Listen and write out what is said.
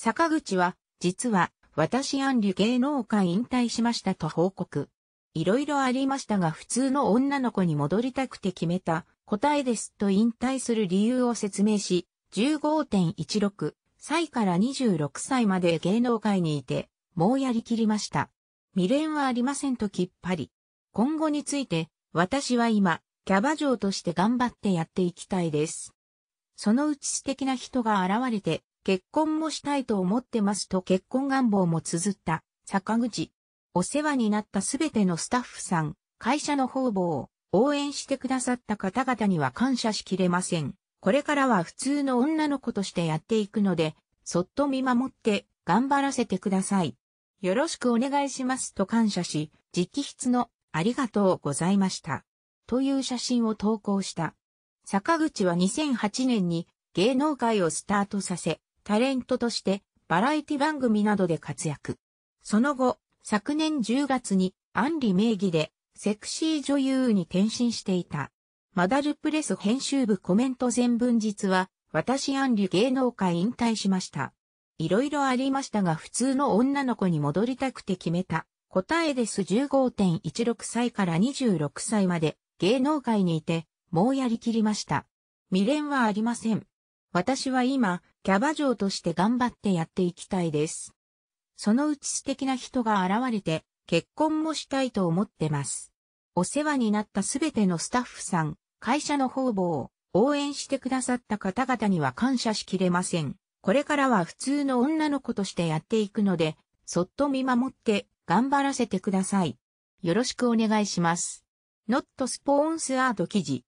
坂口は、実は、私アンリ芸能界引退しましたと報告。いろいろありましたが普通の女の子に戻りたくて決めた答えですと引退する理由を説明し、15.16歳から26歳まで芸能界にいて、もうやりきりました。未練はありませんときっぱり。今後について、私は今、キャバ嬢として頑張ってやっていきたいです。そのうち素敵な人が現れて、結婚もしたいと思ってますと結婚願望も綴った坂口。お世話になったすべてのスタッフさん、会社の方々を応援してくださった方々には感謝しきれません。これからは普通の女の子としてやっていくので、そっと見守って頑張らせてください。よろしくお願いしますと感謝し、直筆のありがとうございました。という写真を投稿した。坂口は2008年に芸能界をスタートさせ、タレントとしてバラエティ番組などで活躍。その後、昨年10月にアンリ名義でセクシー女優に転身していた。マダルプレス編集部コメント全文実は私アンリ芸能界引退しました。いろいろありましたが普通の女の子に戻りたくて決めた。答えです15.16歳から26歳まで芸能界にいて、もうやりきりました。未練はありません。私は今、キャバ嬢として頑張ってやっていきたいです。そのうち素敵な人が現れて、結婚もしたいと思ってます。お世話になったすべてのスタッフさん、会社の方々を応援してくださった方々には感謝しきれません。これからは普通の女の子としてやっていくので、そっと見守って頑張らせてください。よろしくお願いします。ノットスポーンスアート記事。